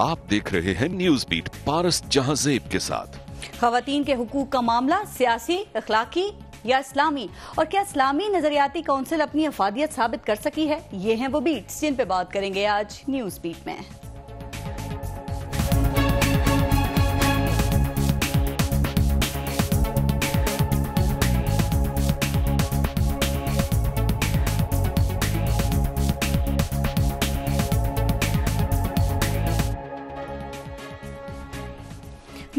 आप देख रहे हैं न्यूज बीट पारस जहाजेब के साथ खातन के हकूक का मामला सियासी अखलाकी या इस्लामी और क्या इस्लामी नजरियाती काउंसिल अपनी अफादियत साबित कर सकी है ये हैं वो बीट्स जिन पे बात करेंगे आज न्यूज बीट में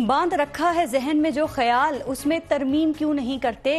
बांध रखा है जहन में जो ख्याल उसमें तरमीम क्यों नहीं करते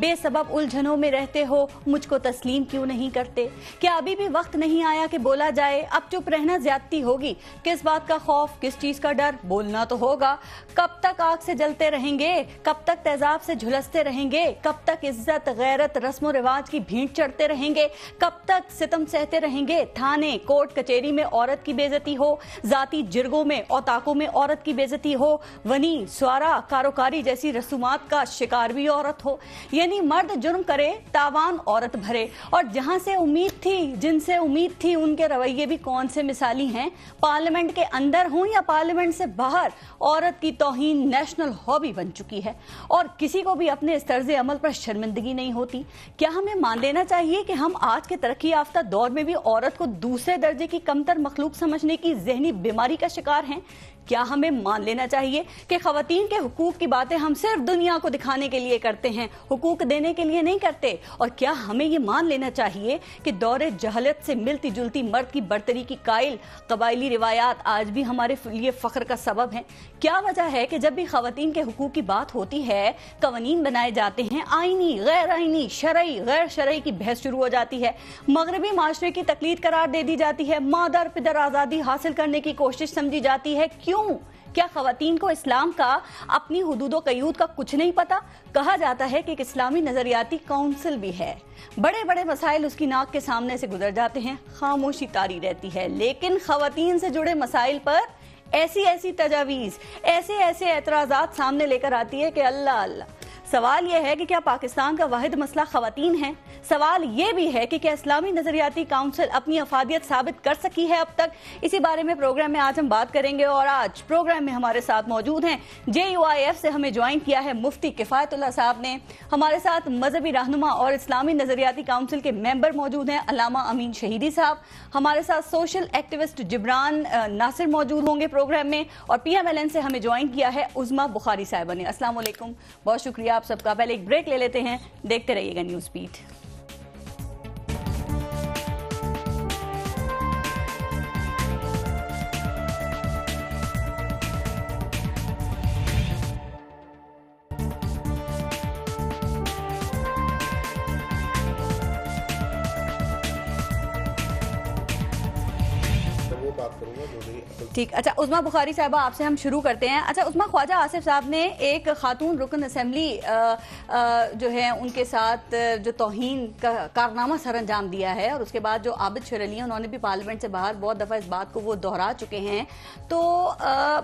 बेसबब उलझनों में रहते हो मुझको तस्लीम क्यों नहीं करते क्या अभी भी वक्त नहीं आया कि बोला जाए अब चुप रहना ज्यादती होगी किस बात का खौफ किस चीज का डर बोलना तो होगा कब तक आग से जलते रहेंगे कब तक तेजाब से झुलसते रहेंगे कब तक इज्जत गैरत रस्म रिवाज की भीड़ चढ़ते रहेंगे कब तक सितम सहते रहेंगे थाने कोर्ट कचेरी में औरत की बेजती हो जाती जिरगों में औताकों में औरत की बेजती हो वनी स्वारा कारोकारी जैसी रसूमात का शिकार भी औरत हो यानी मर्द जुर्म करे तावान औरत भरे और जहां से उम्मीद थी जिनसे उम्मीद थी उनके रवैये भी कौन से मिसाली हैं पार्लियामेंट के अंदर हों या पार्लियामेंट से बाहर औरत की तोहन नेशनल हॉबी बन चुकी है और किसी को भी अपने इस तर्ज अमल पर शर्मिंदगी नहीं होती क्या हमें मान लेना चाहिए कि हम आज के तरक्की याफ्ता दौर में भी औरत को दूसरे दर्जे की कमतर मखलूक समझने की जहनी बीमारी का शिकार हैं क्या हमें मान लेना चाहिए कि खातन के हकूक की बातें हम सिर्फ दुनिया को दिखाने के लिए करते हैं हकूक देने के लिए नहीं करते और क्या हमें ये मान लेना चाहिए कि दौरे जहलत से मिलती जुलती मर्द की बर्तरी की कायल कबायली रिवायात आज भी हमारे लिए फ़ख्र का सबब है क्या वजह है कि जब भी खातन के हकूक की बात होती है कवानीन बनाए जाते हैं आइनी गैर आइनी शरा गैर शरा की बहस शुरू हो जाती है मगरबी माशरे की तकलीद करार दे दी जाती है मादर दर पिदर आज़ादी हासिल करने की कोशिश समझी जाती है क्यों क्यों क्या खातन को इस्लाम का अपनी हदूद कयूद का कुछ नहीं पता कहा जाता है कि एक इस्लामी नजरियाती काउंसिल भी है बड़े बड़े मसाइल उसकी नाक के सामने से गुजर जाते हैं खामोशी तारी रहती है लेकिन खातन से जुड़े मसाइल पर ऐसी ऐसी तजावीज़ ऐसे ऐसे एतराज़ात सामने लेकर आती है कि अल्लाह अल्लाह सवाल यह है कि क्या पाकिस्तान का वाहिद मसला खातन है सवाल यह भी है कि क्या इस्लामी नजरियाती काउंसिल अपनी अफादियत साबित कर सकी है अब तक इसी बारे में प्रोग्राम में आज हम बात करेंगे और आज प्रोग्राम में हमारे साथ मौजूद हैं जे यू आई एफ से हमें ज्वाइन किया है मुफ्ती किफ़ायतुल्ला साहब ने हमारे साथ मजहबी रहनुमा और इस्लामी नजरियाती काउंसिल के मेम्बर मौजूद हैं अलामा अमीन शहीदी साहब हमारे साथ सोशल एक्टिविस्ट जिब्रान नासिर मौजूद होंगे प्रोग्राम में और पी एम एल एन से हमें ज्वाइन किया है उजमा बुखारी साहबा ने असलम बहुत शुक्रिया आप सबका पहले एक ब्रेक ले लेते हैं देखते रहिएगा न्यूज पीठ ठीक अच्छा उस्मा बुखारी साहबा आपसे हम शुरू करते हैं अच्छा उस्मा ख्वाजा आसिफ साहब ने एक खातून रुकन असम्बली जो है उनके साथ जो तोहन का कारनामा सर अंजाम दिया है और उसके बाद जो आबिद शरली है उन्होंने भी पार्लियामेंट से बाहर बहुत दफ़ा इस बात को वो दोहरा चुके हैं तो आ,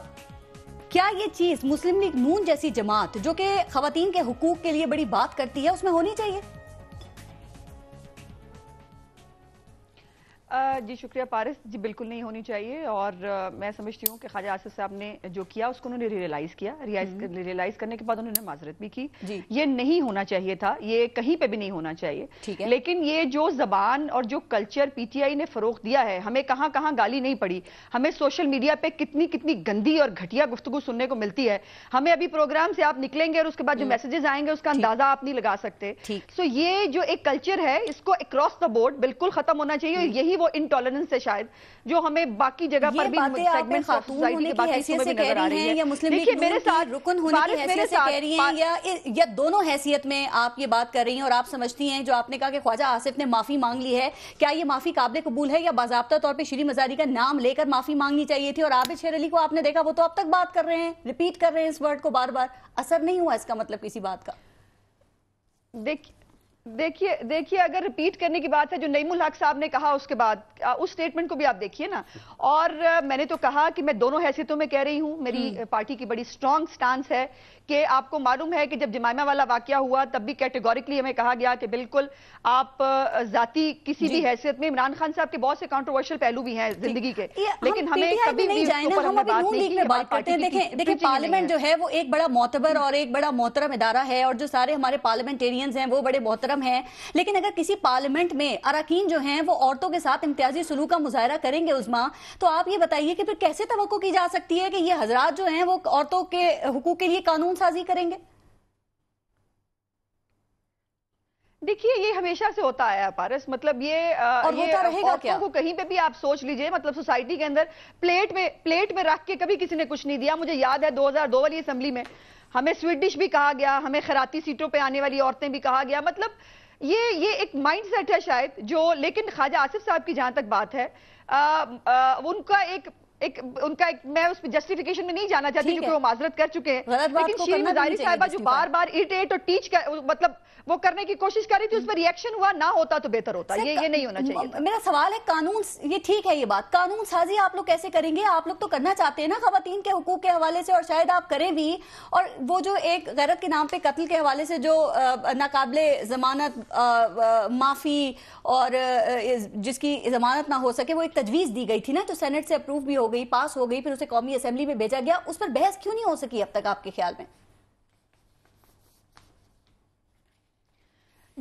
क्या ये चीज़ मुस्लिम लीग नून जैसी जमात जो कि खातन के हकूक के लिए बड़ी बात करती है उसमें होनी चाहिए जी शुक्रिया पारिस जी बिल्कुल नहीं होनी चाहिए और आ, मैं समझती हूँ कि ख्वाजा आसिफ साहब ने जो किया उसको उन्होंने रियलाइज किया हम्म। रियलाइज करने के बाद उन्होंने माजरत भी की ये नहीं होना चाहिए था ये कहीं पे भी नहीं होना चाहिए लेकिन ये जो जबान और जो कल्चर पीटीआई ने फरोग दिया है हमें कहाँ कहाँ गाली नहीं पड़ी हमें सोशल मीडिया पर कितनी कितनी गंदी और घटिया गुफ्तु सुनने को मिलती है हमें अभी प्रोग्राम से आप निकलेंगे और उसके बाद जो मैसेजेस हम्म। आएंगे उसका अंदाजा आप नहीं लगा सकते सो ये जो एक कल्चर है इसको अक्रॉस द बोर्ड बिल्कुल खत्म होना चाहिए और हम्म। यही वो इंटॉलरेंस है शायद जो हमें बाकी जगह पर भी सेगमेंट सोसाइटी बाकी से कह रही हैं या मुस्लिम देखिए मेरे साथ रुकन होने की हैसियत से कह रही हैं या या दोनों हैसियत में आप ये बात कर रही हैं और आप समझती हैं जो आपने कहा कि ख्वाजा आसिफ ने माफी मांग ली है क्या ये माफी काबिल कबूल है या बाजाबता तौर पर श्री मजारी का नाम लेकर माफी मांगनी चाहिए थी और आबिद शेर अली को आपने देखा वो तो अब तक बात कर रहे हैं रिपीट कर रहे हैं इस वर्ड को बार बार असर नहीं हुआ इसका मतलब किसी बात का देखिए देखिए देखिए अगर रिपीट करने की बात है जो नईमुल हक साहब ने कहा उसके बाद उस स्टेटमेंट को भी आप देखिए ना और मैंने तो कहा कि मैं दोनों हैसियतों में कह रही हूं मेरी हम्म। पार्टी की बड़ी स्ट्रांग स्टांस है कि आपको मालूम है कि जब जमाइमा वाला वाक्य हुआ तब भी कैटेगोरिकली हमें कहा गया कि बिल्कुल आप जाति किसी भी हैसियत में इमरान खान साहब के बहुत से कॉन्ट्रोवर्शियल पहलू भी हैं जिंदगी के लेकिन हमें पार्लियामेंट जो है वो एक बड़ा मोतबर और एक बड़ा मोहतरम इदारा है और जो सारे हमारे पार्लियामेंटेरियंस हैं वो बड़े मोहतरम कम है लेकिन अगर किसी पार्लियामेंट में अरकान जो है वो औरतों के साथ इम्तियाजी सलूक का मुजाहरा करेंगे उजमा तो आप ये बताइए कि फिर कैसे तो की जा सकती है कि ये हजरात जो है वो औरतों के हकूक के लिए कानून साजी करेंगे देखिए ये हमेशा से होता आया पारस मतलब ये आ, और ये रहेगा क्या को कहीं पे भी आप सोच लीजिए मतलब सोसाइटी के अंदर प्लेट में प्लेट में रख के कभी किसी ने कुछ नहीं दिया मुझे याद है 2002 वाली असेंबली में हमें स्वीट डिश भी कहा गया हमें खराती सीटों पे आने वाली औरतें भी कहा गया मतलब ये ये एक माइंडसेट है शायद जो लेकिन ख्वाजा आसिफ साहब की जहां तक बात है आ, आ, उनका एक एक उनका एक, मैं उस जस्टिफिकेशन में नहीं जाना चाहती क्योंकि वो माजरत कर चुके हैं लेकिन शीर तो मजारी साहिबा जो बार बार इरिटेट और टीच कर, मतलब वो करने की कोशिश कर रही थी उस पर रिएक्शन हुआ ना होता तो बेहतर होता ये ये नहीं होना चाहिए मेरा सवाल है कानून ये ठीक है ये बात कानून साजी आप लोग कैसे करेंगे आप लोग तो करना चाहते हैं ना खातन के हकूक के हवाले से और शायद आप करें भी और वो जो एक गैरत के नाम पे कत्ल के हवाले से जो नाकबले जमानत माफी और जिसकी जमानत ना हो सके वो एक तजवीज़ दी गई थी ना तो सेनेट से अप्रूव भी हो गई पास हो गई फिर उसे कौमी असेंबली में भेजा गया उस पर बहस क्यों नहीं हो सकी अब तक आपके ख्याल में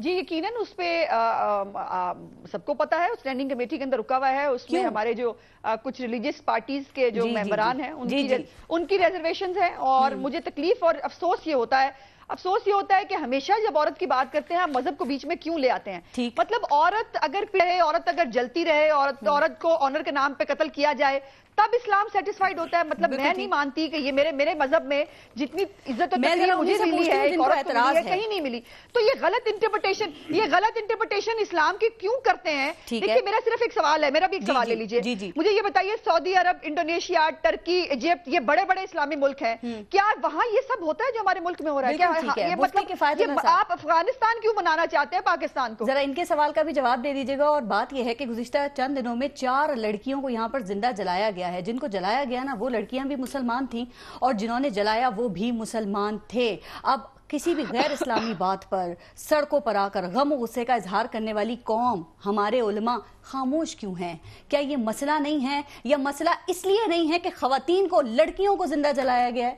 जी यकीनन उस पर सबको पता है स्टैंडिंग कमेटी के अंदर रुका हुआ है उसमें हमारे जो आ, कुछ रिलीजियस पार्टीज के जो मेंबरान हैं उनकी जी, जी. उनकी रिजर्वेशन हैं और हम्म। मुझे तकलीफ और अफसोस ये होता है अफसोस ये होता है कि हमेशा जब औरत की बात करते हैं हम मजहब को बीच में क्यों ले आते हैं मतलब औरत अगर रहे औरत अगर जलती रहे औरत हम्म। औरत को ऑनर के नाम पे कत्ल किया जाए तब इस्लाम सेटिस्फाइड होता है मतलब मैं नहीं मानती कि ये मेरे मेरे मजहब में जितनी इज्जत मुझे मिली है कहीं नहीं मिली तो ये गलत इंटरप्रिटेशन ये गलत इंटरप्रिटेशन इस्लाम की क्यों करते हैं देखिए मेरा सिर्फ एक सवाल है मेरा भी एक सवाल ले लीजिए मुझे ये बताइए Saudi Arab Indonesia Turkey Egypt ये बड़े बड़े इस्लामी मुल्क है हम्म। क्या वहाँ ये सब होता है जो हमारे मुल्क में हो रहा है क्या मतलब आप अफगानिस्तान क्यों मनाना चाहते हैं पाकिस्तान को जरा इनके सवाल का भी जवाब दे दीजिएगा और बात यह है कि गुजशत चंद दिनों में चार लड़कियों को यहाँ पर जिंदा जलाया गया गया है जिनको जलाया गया ना वो लड़कियां भी मुसलमान थीं और जिन्होंने जलाया वो भी मुसलमान थे अब किसी भी गैर इस्लामी बात पर सड़कों पर आकर गम गुस्से का इजहार करने वाली कौम हमारे उलमा खामोश क्यों हैं क्या ये मसला नहीं है या मसला इसलिए नहीं है कि खातन को लड़कियों को जिंदा जलाया गया है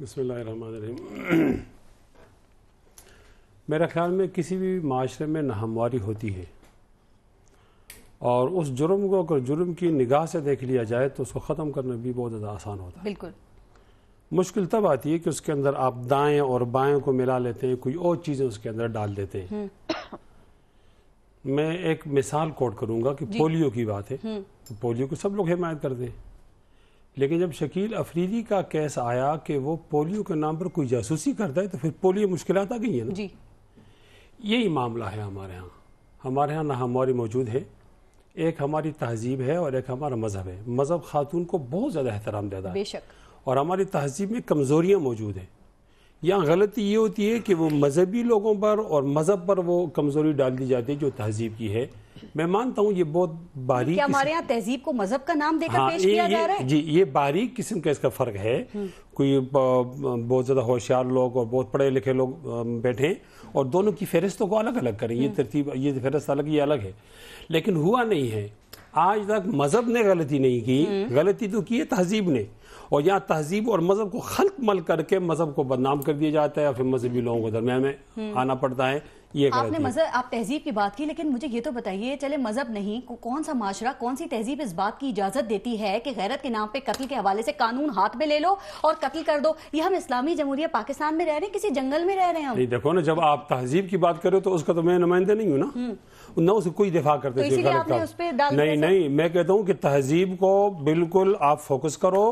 मेरा ख्याल में किसी भी माशरे में नाहमवारी होती है और उस जुर्म को अगर जुर्म की निगाह से देख लिया जाए तो उसको ख़त्म करना भी बहुत ज़्यादा आसान होता है बिल्कुल मुश्किल तब आती है कि उसके अंदर आप दाएं और बाएं को मिला लेते हैं कोई और चीज़ें उसके अंदर डाल देते हैं हम्म। मैं एक मिसाल कोट करूंगा कि पोलियो की बात है हम्म। तो पोलियो को सब लोग हिमायत करते हैं लेकिन जब शकील अफरीदी का केस आया कि वो पोलियो के नाम पर कोई जासूसी करता है तो फिर पोलियो मुश्किल आ गई है ना यही मामला है हमारे यहाँ हमारे यहाँ ना हमारी मौजूद है एक हमारी तहजीब है और एक हमारा मज़हब है मज़हब खातून को बहुत ज़्यादा एहतराम देता है बेशक और हमारी तहजीब में कमज़ोरियाँ मौजूद हैं यहाँ गलती ये होती है कि वो मजहबी लोगों पर और मज़हब पर वो कमज़ोरी डाल दी जाती है जो तहजीब की है मैं मानता हूँ ये बहुत बारीक हमारे यहाँ तहजीब को मजहब का नाम देकर हाँ, पेश ये, किया जा रहा है जी ये बारीक किस्म का इसका फ़र्क है हम्म। कोई बहुत ज़्यादा होशियार लोग और बहुत पढ़े लिखे लोग बैठे और दोनों की फहरिस्तों को अलग अलग करें ये हम्म। तरतीब ये फहरस्त अलग ये अलग है लेकिन हुआ नहीं है आज तक मजहब ने गलती नहीं की हम्म। गलती तो की है तहजीब ने और यहाँ तहजीब और मज़हब को खल मल करके मज़हब को बदनाम कर दिया जाता है या फिर मजहबी लोगों को दरम्यान में हम्म। आना पड़ता है ये आपने मजहब आप तहजीब की बात की लेकिन मुझे ये तो बताइए चले मजहब नहीं कौन सा माशरा कौन सी तहजीब इस बात की इजाजत देती है कि गैरत के नाम पे कत्ल के हवाले से कानून हाथ में ले लो और कत्ल कर दो ये हम इस्लामी जमहूरिया पाकिस्तान में रह रहे हैं किसी जंगल में रह रहे हैं नहीं देखो ना जब आप तहजीब की बात करो तो उसका तो मैं नुमाइंदा नहीं हूँ ना हम्म। न उसे कोई दिफा करते तो नहीं नहीं मैं कहता हूँ कि तहजीब को बिल्कुल आप फोकस करो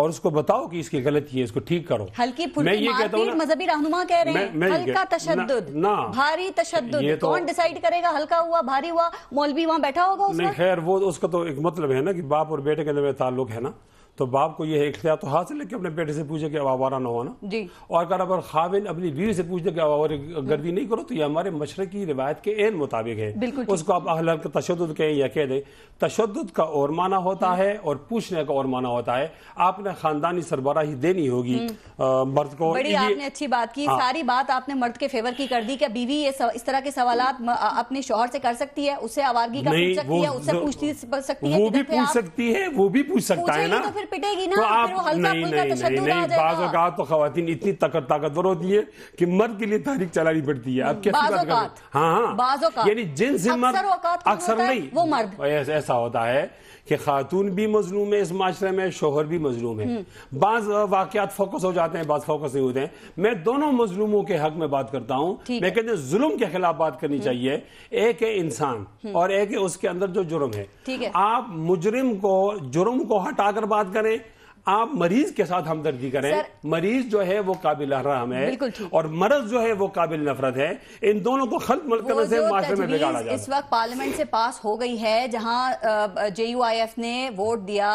और उसको बताओ कि इसकी गलती है इसको ठीक करो हल्की मैं ये कहता हूँ मजहबी रहनुमा कह रहे हैं हल्का तशद ना भारी तशद तो- कौन डिसाइड करेगा हल्का हुआ भारी हुआ मौलवी वहाँ बैठा होगा नहीं खैर वो उसका तो एक मतलब है ना कि बाप और बेटे के अंदर ताल्लुक है ना तो बाप को यह इख्तियार तो हासिल है कि अपने बेटे से पूछे कि अब आवारा ना होना जी और अगर अगर खाविन अपनी बीवी से पूछे कि आवारा गर्दी नहीं करो तो ये हमारे की रिवायत के एन मुताबिक है उसको आप अहल तशद कहें या कह दें तशद का और माना होता है और पूछने का और माना होता है आपने खानदानी सरबरा ही देनी होगी हम्म। मर्द को बड़ी आपने अच्छी बात की हाँ। सारी बात आपने मर्द के फेवर की कर दी कि बीवी ये इस तरह के सवाल अपने शोहर से कर सकती है उससे आवारगी का उससे पूछ सकती है वो भी पूछ सकती है वो भी पूछ सकता है ना तो पिटेगी ना तो आप, फिर वो हल्का नहीं, नहीं, नहीं, तो नहीं बाज औकात तो खातन इतनी ताकतवर होती है कि मर्द के लिए तारीख चलानी पड़ती है आप कैसे हाँ हाँ यानी जिनसे मर्द अक्सर नहीं वो मर्द ऐसा होता है कि खातून भी मजलूम है इस माशरे में शोहर भी मजलूम है बाज वाकत फोकस हो जाते हैं बाज फोकस नहीं होते हैं मैं दोनों मजलूमों के हक में बात करता हूँ मैं कहते हैं जुल्म के खिलाफ बात करनी हम्म। चाहिए एक है इंसान हम्म। और एक है उसके अंदर जो जुर्म है आप मुजरिम को जुर्म को हटाकर बात करें आप मरीज के साथ हमदर्दी करें मरीज जो है वो काबिल हराम है और मर्ज जो है वो काबिल नफरत है इन दोनों को खत्म करने से माशरे में बिगाड़ा जाए इस वक्त पार्लियामेंट से पास हो गई है जहां एफ ने वोट दिया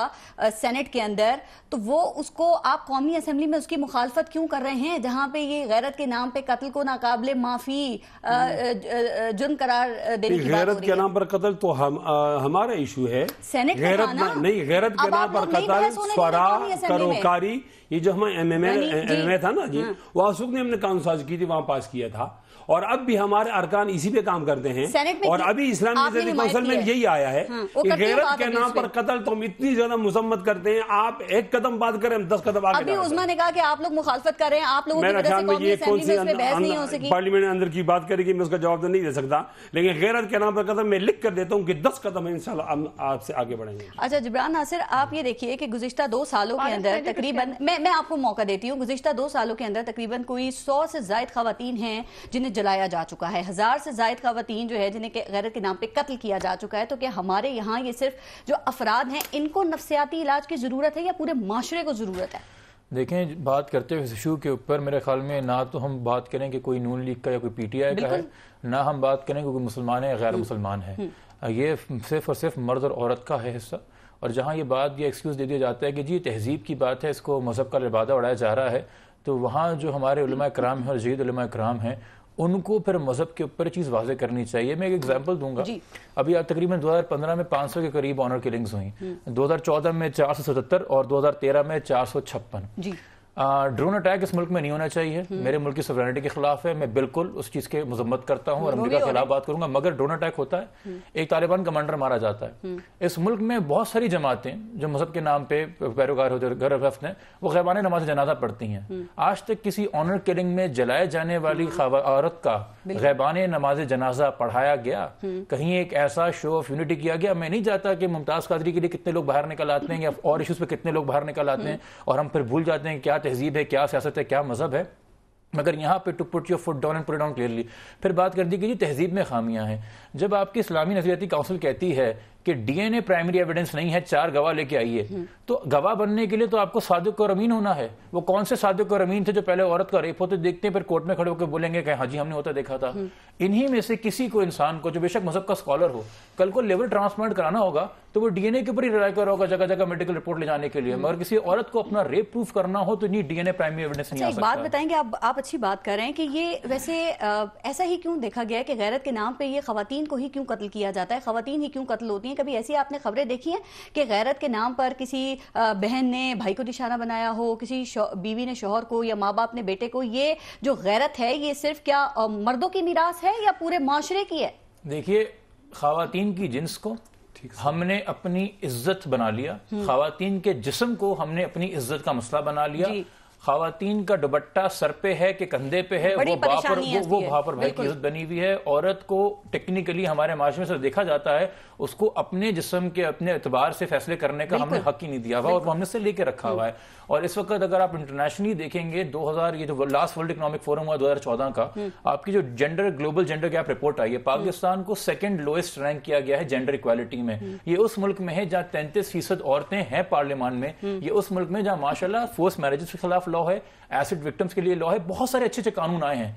सेनेट के अंदर तो वो उसको आप कौमी असम्बली में उसकी मुखालफत क्यों कर रहे हैं जहां पे ये गैरत के नाम पे कत्ल को नाकाबले माफी हम्म। जुर्म करार देने की गैरत के नाम पर कत्ल तो हम हमारा इशू है सेनेट गैरत नहीं गैरत के नाम पर कत्ल स्वरा करोकारी ये जो हमारा एम एम था ना जी वहां ने हमने कानून साज की थी वहां पास किया था और अब भी हमारे अरकान इसी पे काम करते हैं और अभी इस्लामी काउंसिल में यही आया है हम्म, कि गैरत के नाम पर कत्ल तो हम इतनी ज्यादा मुसम्मत करते हैं आप एक कदम बात करें हम दस कदम आगे उस्मा ने कहा कि आप लोग मुखालफत कर रहे हैं आप लोगों पार्लियामेंट अंदर की बात करेगी मैं उसका जवाब तो नहीं दे सकता लेकिन गैरत के नाम पर कदम मैं लिख कर देता हूँ की दस कदम इन आपसे आगे बढ़ेंगे अच्छा जबरान नासिर आप ये देखिए कि गुजश्ता दो सालों के अंदर तकरीबन मैं मैं आपको मौका देती हूँ गुजश्ता दो सालों के अंदर तकरीबन कोई सौ से जायद खातन हैं जिन्हें जलाया जा चुका है हजार से जायद खातन जो है जिन्हें गैरत के नाम पर कत्ल किया जा चुका है तो क्या हमारे यहाँ ये सिर्फ जो अफराद हैं इनको नफसियाती इलाज की ज़रूरत है या पूरे माशरे को ज़रूरत है देखें बात करते हुए इशू के ऊपर मेरे ख्याल में ना तो हम बात करें कि कोई नून लीग का या कोई पीटीआई का है ना हम बात करें कि कोई मुसलमान है गैर हम्म। मुसलमान है हम्म। ये सिर्फ और सिर्फ मर्द और औरत का है हिस्सा और जहाँ ये बात ये एक्सक्यूज़ दे दिया जाता है कि जी तहजीब की बात है इसको मज़हब का लिबादा उड़ाया जा रहा है तो वहाँ जो हमारे उलमा कराम है और जदीद कराम है उनको फिर मजहब के ऊपर चीज़ वाजे करनी चाहिए मैं एक एग्जाम्पल दूंगा अभी आज तकरीबन 2015 में 500 के करीब ऑनर किलिंग्स हुई 2014 में 477 और 2013 में चार सौ छप्पन ड्रोन अटैक इस मुल्क में नहीं होना चाहिए हम्म। मेरे मुल्क की सॉवरेनिटी के खिलाफ है मैं बिल्कुल उस चीज़ के मजम्मत करता हूँ और अमरीका के खिलाफ बात करूंगा मगर ड्रोन अटैक होता है हम्म। एक तालिबान कमांडर मारा जाता है हम्म। इस मुल्क में बहुत सारी जमातें जो मजहब के नाम पे पैरोकार होते घर हैं वो गैबान नमाज जनाजा पढ़ती हैं आज तक किसी ऑनर किलिंग में जलाए जाने वाली औरत का गैबान नमाज जनाजा पढ़ाया गया कहीं एक ऐसा शो ऑफ यूनिटी किया गया मैं नहीं चाहता कि मुमताज़ कादरी के लिए कितने लोग बाहर निकल आते हैं या और इशूज़ पर कितने लोग बाहर निकल आते हैं और हम फिर भूल जाते हैं क्या तहजीब है क्या सियासत है क्या मज़हब है मगर यहाँ पे to put your foot down and put down clearly फिर बात कर दी कि जी तहजीब में खामियां हैं जब आपकी इस्लामी नजरियाती काउंसिल कहती है कि डीएनए प्राइमरी एविडेंस नहीं है चार गवाह लेके आइए हम्म। तो गवाह बनने के लिए तो आपको सादिक और अमीन होना है वो कौन से सादिक और अमीन थे जो पहले औरत का रेप होते देखते हैं फिर कोर्ट में खड़े होकर बोलेंगे कि हाँ जी हमने होता देखा था हम्म। इन्हीं में से किसी को इंसान को जो बेशक मजहब का स्कॉलर हो कल को लेवर ट्रांसप्लांट कराना होगा तो वो डीएनए के ऊपर ही रिलाई कर होगा जगह जगह मेडिकल रिपोर्ट ले जाने के लिए हम्म। मगर किसी औरत को अपना रेप प्रूफ करना हो तो नहीं डीएनए प्राइमरी एविडेंस नहीं अच्छा, सकता बात बताएंगे आप अच्छी बात कर रहे हैं कि ये वैसे ऐसा ही क्यों देखा गया कि गैरत के नाम पर ये खातन खातन को ही क्यों कत्ल किया जाता है खातन ही क्यों कत्ल होती हैं कभी ऐसी आपने खबरें देखी हैं कि गैरत के नाम पर किसी बहन ने भाई को निशाना बनाया हो किसी बीवी ने शोहर को या माँ बाप ने बेटे को ये जो गैरत है ये सिर्फ क्या मर्दों की निराश है या पूरे माशरे की है देखिए खातन की जिन्स को हमने अपनी इज्जत बना लिया हम्म। खातन के जिसम को हमने अपनी इज्जत का मसला बना लिया खातन का दुबट्टा सर पे है कि कंधे पे है वो पर वो, वो पर भाई की बनी हुई है औरत को टेक्निकली हमारे में से देखा जाता है उसको अपने जिसम के अपने एतबार से फैसले करने का हमने हक ही नहीं दिया हुआ और हमने से लेके रखा हुआ है हम्म। और इस वक्त अगर आप इंटरनेशनली देखेंगे हजार ये जो लास्ट वर्ल्ड इकोनॉमिक फोरम हुआ चौदह का हम्म। आपकी जो gender global gender gap report आई है हम्म। पाकिस्तान को सेकेंड लोएस्ट रैंक किया गया है जेंडर इक्वालिटी में ये उस मुल्क में है जहाँ तैंतीस फीसद औरतें हैं पार्लियामान में ये उस मुल्क में जहाँ माशाला फोर्स मैरिज के खिलाफ लॉ है एसिड विक्टिम्स के लिए लॉ है बहुत सारे अच्छे अच्छे कानून आए हैं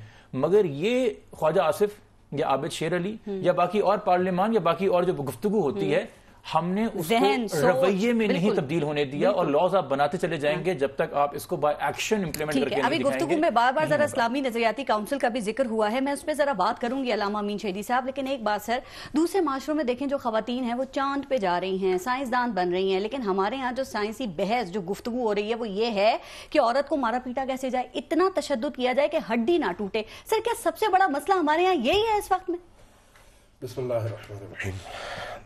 मगर ये ख्वाजा आसिफ या आबिद शेर अली हम्म। या बाकी और पार्लियामान या बाकी और जो गुफ्तु होती हम्म। है हमने उसको रवैये में नहीं तब्दील होने दिया और लॉज आप बनाते चले हाँ। जाएंगे जब तक आप इसको बाय एक्शन इंप्लीमेंट करके अभी गुफ्तु में बार बार जरा इस्लामी नजरियाती काउंसिल का भी जिक्र हुआ है मैं पर जरा बात करूंगी अलामा अमीन शहीदी साहब लेकिन एक बात सर दूसरे माशरों में देखें जो खातन है वो चांद पे जा रही हैं साइंसदान बन रही हैं लेकिन हमारे यहाँ जो साइंसी बहस जो गुफ्तु हो रही है वो ये है कि औरत को मारा पीटा कैसे जाए इतना तशद किया जाए कि हड्डी ना टूटे सर क्या सबसे बड़ा मसला हमारे यहाँ यही है इस वक्त में बिस्मिल्लाह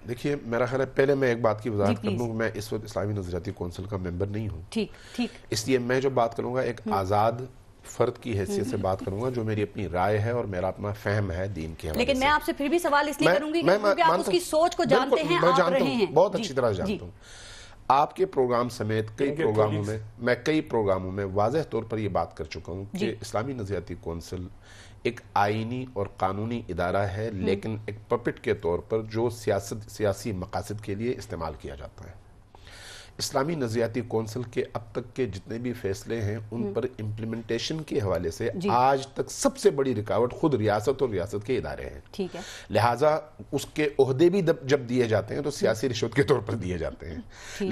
देखिए मेरा ख्याल है पहले मैं एक बात की वजाहत कर लूँ मैं इस वक्त इस्लामी नजरियाती कौंसिल का मेंबर नहीं हूँ ठीक ठीक इसलिए मैं जो बात करूँगा एक हम्म। आज़ाद फर्द की हैसियत से हम्म। बात करूंगा जो मेरी अपनी राय है और मेरा अपना फहम है दीन के लेकिन मैं आपसे फिर भी सवाल इसलिए करूंगी क्योंकि आप उसकी सोच को जानते हैं मैं जानता हूँ बहुत अच्छी तरह जानता हूँ आपके प्रोग्राम समेत कई प्रोग्रामों में मैं कई प्रोग्रामों में वाजह तौर पर यह बात कर चुका हूँ कि इस्लामी नजरियाती कौंसिल एक आइनी और कानूनी इदारा है हम्म। लेकिन एक पपिट के तौर पर जो सियासत सियासी मकासद के लिए इस्तेमाल किया जाता है इस्लामी नज़रियाती कौंसिल के अब तक के जितने भी फैसले हैं उन हम्म। पर इम्प्लीमेंटेशन के हवाले से आज तक सबसे बड़ी रिकावट खुद रियासत और रियासत के इदारे हैं ठीक है लिहाजा उसके अहदे भी जब दिए जाते हैं तो हम्म। सियासी रिश्वत के तौर पर दिए जाते हैं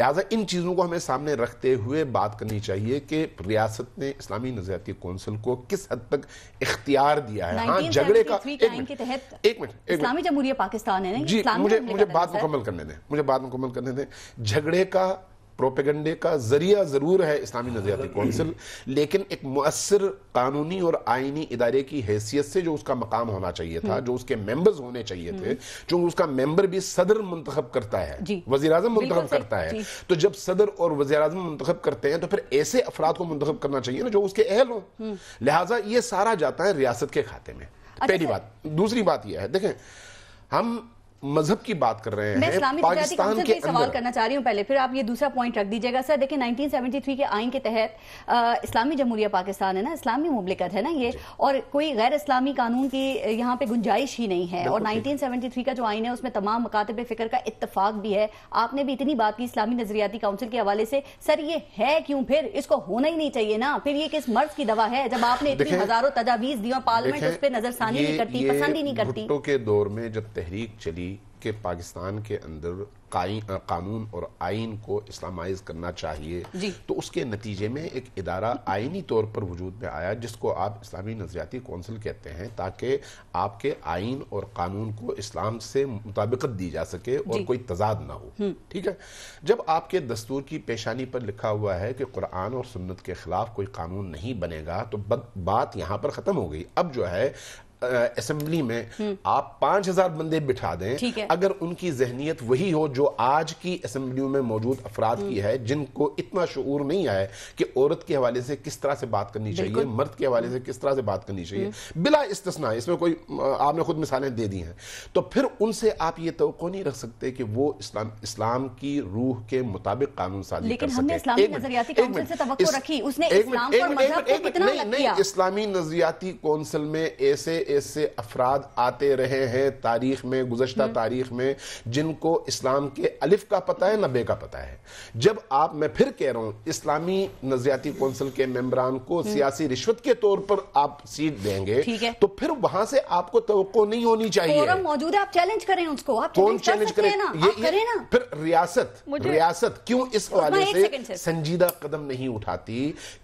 लिहाजा इन चीज़ों को हमें सामने रखते हुए बात करनी चाहिए कि रियासत ने इस्लामी नज़रियाती कौंसिल को किस हद तक इख्तियार दिया है हाँ झगड़े का एक मिनट इस्लामी जमहूरिया पाकिस्तान है मुझे मुझे बात मुकम्मल करने दें मुझे बात मुकम्मल करने दें झगड़े का प्रोपेगंडे का जरिया ज़रूर है इस्लामी नजरियाती कौंसिल लेकिन एक मؤसर कानूनी और आइनी इदारे की हैसियत से जो उसका मकाम होना चाहिए था हम्म। जो उसके मेंबर्स होने चाहिए थे हम्म। जो उसका मेंबर भी सदर मुंतखब करता है वजी अजम मुंतखब करता है तो जब सदर और वजी अजम मुंतखब करते हैं तो फिर ऐसे अफराद को मुंतखब करना चाहिए ना जो उसके अहल हों हम्म। लिहाजा ये सारा जाता है रियासत के खाते में अच्छा। पहली बात दूसरी बात यह है देखें हम मजहब की बात कर रहे हैं पाकिस्तान के सवाल करना चाह रही हूँ पहले फिर आप ये दूसरा पॉइंट रख दीजिएगा सर देखिए 1973 के आइन के तहत आ, इस्लामी जमहूरिया पाकिस्तान है ना इस्लामी मुमलिकत है ना ये और कोई गैर इस्लामी कानून की यहाँ पे गुंजाइश ही नहीं है और 1973 का जो आइन है उसमें तमाम मकातब फिक्र का इतफाक भी है आपने भी इतनी बात की इस्लामी नजरियाती काउंसिल के हवाले से सर ये है क्यों फिर इसको होना ही नहीं चाहिए ना फिर ये किस मर्ज की दवा है जब आपने इतनी हजारों तजावीज दी और पार्लियामेंट उस पर नजरसानी नहीं करती पसंद ही नहीं करती के दौर में जब तहरीक चली कि पाकिस्तान के अंदर कानून और आइन को इस्लामाइज करना चाहिए तो उसके नतीजे में एक इदारा आइनी तौर पर वजूद में आया जिसको आप इस्लामी नजरियाती कौंसिल कहते हैं ताकि आपके आइन और कानून को इस्लाम से मुताबिकत दी जा सके और कोई तजाद ना हो हम्म। ठीक है जब आपके दस्तूर की पेशानी पर लिखा हुआ है कि कुरान और सुन्नत के खिलाफ कोई कानून नहीं बनेगा तो बात यहाँ पर ख़त्म हो गई अब जो है असेंबली में हम्म। आप पांच हजार बंदे बिठा दें अगर उनकी जहनीत वही हो जो आज की असेंबलियों में मौजूद अफराद की हम्म। है जिनको इतना शूर नहीं आया कि औरत के हवाले से किस तरह से बात करनी चाहिए मर्द के हवाले से किस तरह से बात करनी चाहिए हम्म। बिला इस्तना इसमें कोई आपने खुद मिसालें दे दी हैं तो फिर उनसे आप ये तो नहीं रख सकते कि वो इस्लाम इस्लाम की रूह के मुताबिक कानून साजी लेकिन इस्लामी नजरियाती कौंसिल में ऐसे ऐसे अफराद आते रहे हैं तारीख में गुजशत हम्म। तारीख में जिनको इस्लाम के अलिफ का पता है नबे का पता है जब आप मैं फिर कह रहा हूं इस्लामी नजरियाती कौंसिल के मेम्बरान को हम्म। सियासी रिश्वत के तौर पर आप सीट देंगे तो फिर वहां से आपको तो नहीं होनी चाहिए मौजूद है आप चैलेंज करें उसको आप कौन चैलेंज करें फिर रियासत रियासत क्यों इस हवाले से संजीदा कदम नहीं उठाती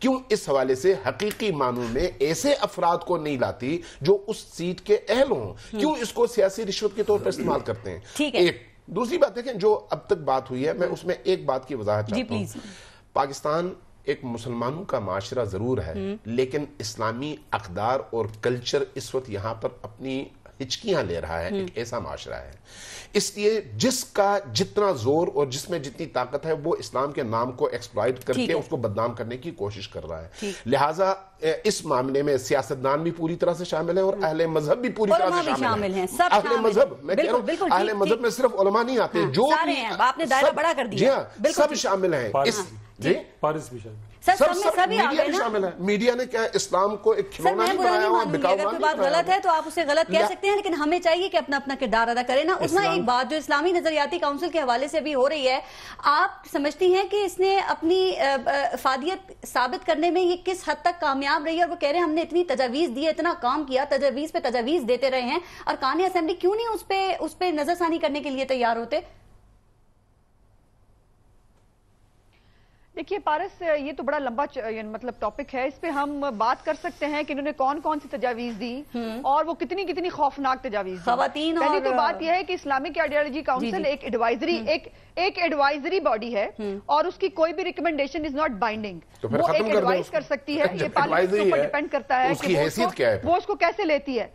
क्यों इस हवाले से हकीकी मानों में ऐसे अफराद को नहीं लाती जो उस सीट के अहल हों हम्म। क्यों इसको सियासी रिश्वत के तौर पर इस्तेमाल करते हैं ठीक है एक दूसरी बात देखें जो अब तक बात हुई है मैं हम्म। उसमें एक बात की वजाहत पाकिस्तान एक मुसलमानों का माशरा ज़रूर है हम्म। लेकिन इस्लामी अकदार और कल्चर इस वक्त यहाँ पर अपनी हिचकियां ले रहा है हम्म। एक ऐसा माशरा है इसलिए जिसका जितना जोर और जिसमें जितनी ताकत है वो इस्लाम के नाम को एक्सप्लाइट करके उसको बदनाम करने की कोशिश कर रहा है लिहाजा इस मामले में सियासतदान भी पूरी तरह से शामिल है और हम्म। अहले मजहब भी पूरी तरह से शामिल है अहल मजहब मैं कह रहा हूँ अहल मजहब में सिर्फ उलमा नहीं आते हाँ, जो आपने दायरा बड़ा कर दिया हाँ, सब शामिल है सर सब सब सभी मीडिया भी शामिल है मीडिया ने क्या इस्लाम को एक खिलौना नहीं बनाया अगर कोई बात गलत है तो आप उसे गलत कह सकते हैं लेकिन हमें चाहिए कि अपना अपना किरदार अदा करें ना उतना एक बात जो इस्लामी नजरियाती काउंसिल के हवाले से भी हो रही है आप समझती हैं कि इसने अपनी फादियत साबित करने में ये किस हद तक कामयाब रही है और वो कह रहे हैं हमने इतनी तजावीज दी है इतना काम किया तजावीज पे तजावीज देते रहे हैं और कानी असेंबली क्यों नहीं उस पर उस पर नजरसानी करने के लिए तैयार होते देखिए पारस ये तो बड़ा लंबा मतलब टॉपिक है इस पे हम बात कर सकते हैं कि इन्होंने कौन कौन सी तजावीज दी हम्म। और वो कितनी कितनी खौफनाक तजावीज खातन तो और... तो बात यह है कि इस्लामिक आइडियोलॉजी काउंसिल एक एडवाइजरी हम्म। एक एक एडवाइजरी बॉडी है हम्म। और उसकी कोई भी रिकमेंडेशन इज नॉट बाइंडिंग वो एक एडवाइस कर सकती है ये पार्लियामेंट डिपेंड करता है वो उसको कैसे लेती है